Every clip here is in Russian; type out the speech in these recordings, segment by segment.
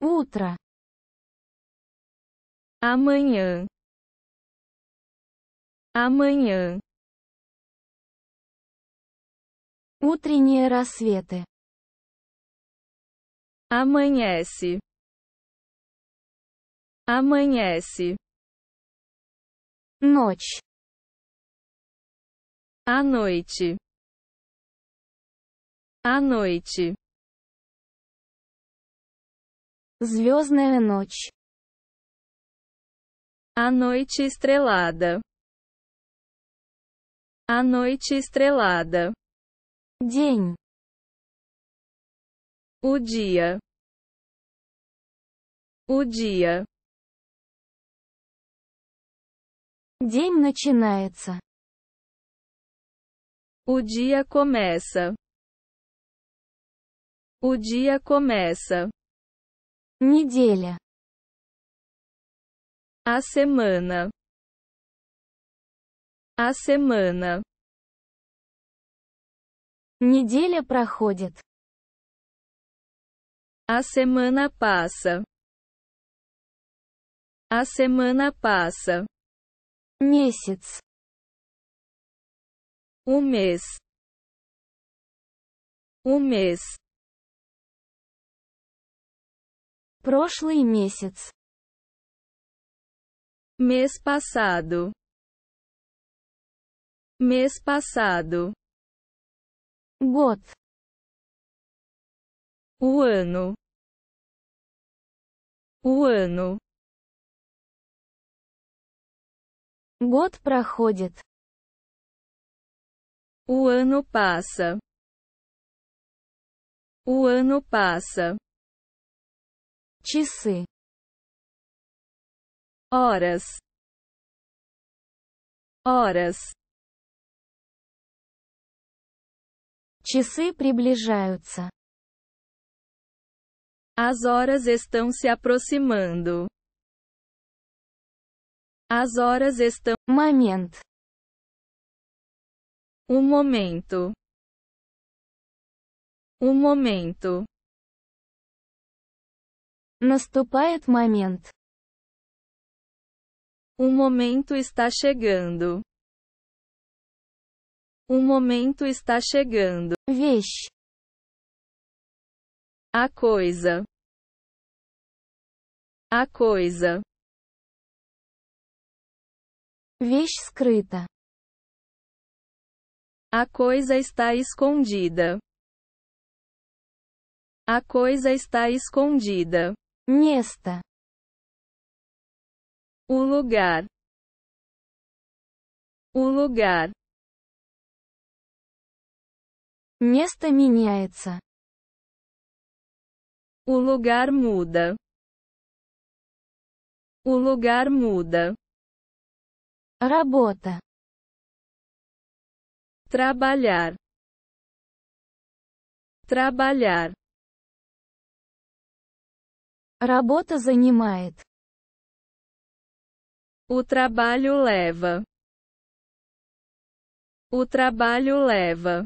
утро amanhã amanhã утренние рассветы amanhece amanhece ночь à noite à noite Звездная ночь. A noite estrelada. A noite estrelada. День. O dia. O dia. День начинается. O dia começa. O dia começa. Неделя. A semana. A semana. Неделя проходит. A semana passa. A semana passa. Месяц. O mês. O mês. Прошлый месяц. Mês passado. Mês passado. Год. O ano. O ano. Год проходит. O ano passa. O ano passa. disse horas horas Часы приближаются. As horas estão se aproximando. As horas estão. Момент. Um momento. Um momento. Наступает момент. O momento está chegando. O momento está chegando. Вещь. A coisa. A coisa. Вещь скрыта. A coisa está escondida. A coisa está escondida. Место. O lugar. O lugar. Место меняется. O lugar muda. O lugar muda. Работа. Trabalhar. Trabalhar. Работа занимает. O trabalho leva. O trabalho leva.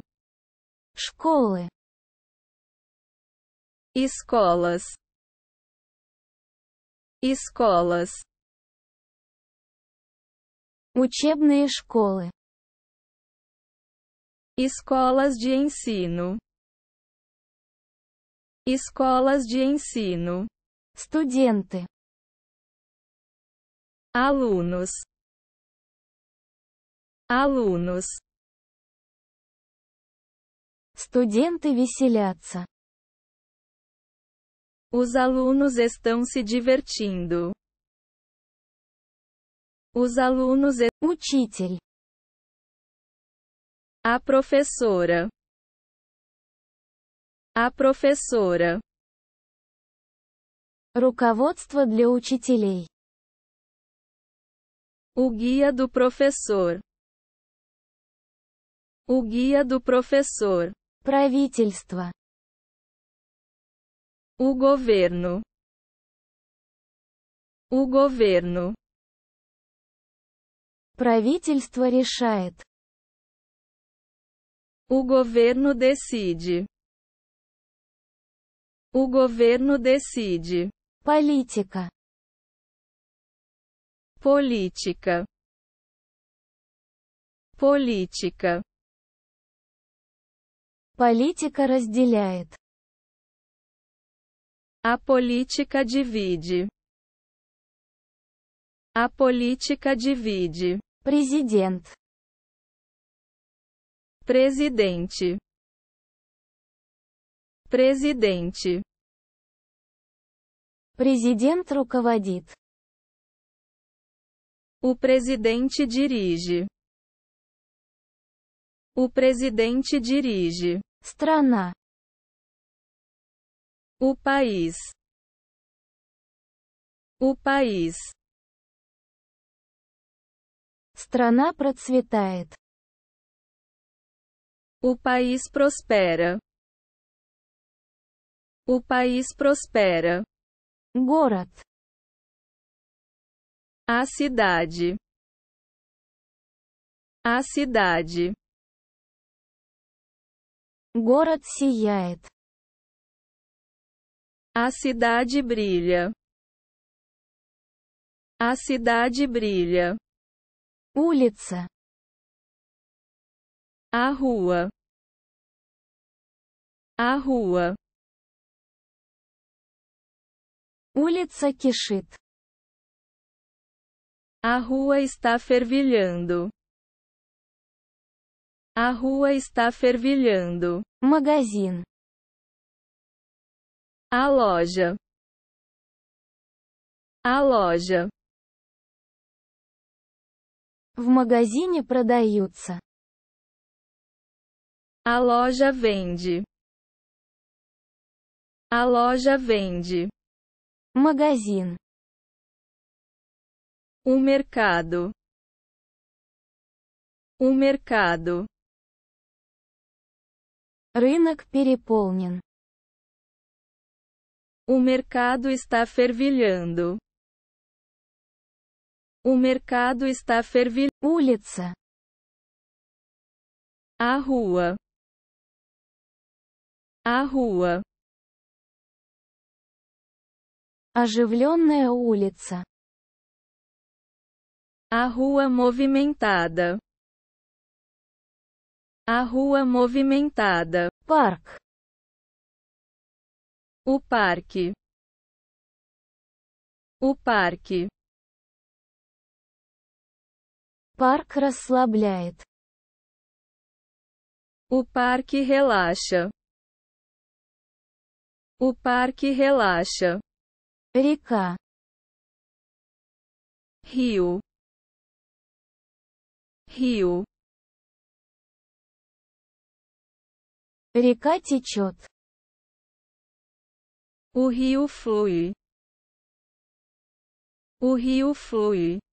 Escola. Escolas. Escolas. Учебные школы. Escolas de ensino. Escolas de ensino. Студенты. Alunos. Alunos. Студенты веселятся. Os alunos estão se divertindo. Os alunos e... Учитель. A professora. A professora. Руководство для учителей. O guia do professor. O guia do professor. Правительство. O governo. O governo. Правительство решает. O governo decide. O governo decide. política Política. Política. política разделяет. A política divide. A política divide. Presidente. Presidente. Presidente. Президент руководит. O presidente dirige. O presidente dirige. Страна. O país. O país. Страна процветает. O país prospera. O país prospera. Город. A cidade. A cidade. Город сияет. A cidade brilha. A cidade brilha. Улица. A rua. A rua. Улица кишит. A rua está fervilhando. A rua está fervilhando. Magazine. A loja. A loja. В магазине продаются. A loja vende. A loja vende. Магазин. O mercado. O mercado. Рынок переполнен. O mercado está fervilhando. O mercado está fervilhando. A rua. A rua. Оживленная улица. A rua movimentada. A rua movimentada. Parque. O parque. O parque. Парк расслабляет. O parque relaxa. O parque relaxa река rio rio река течет o rio flui o rio flui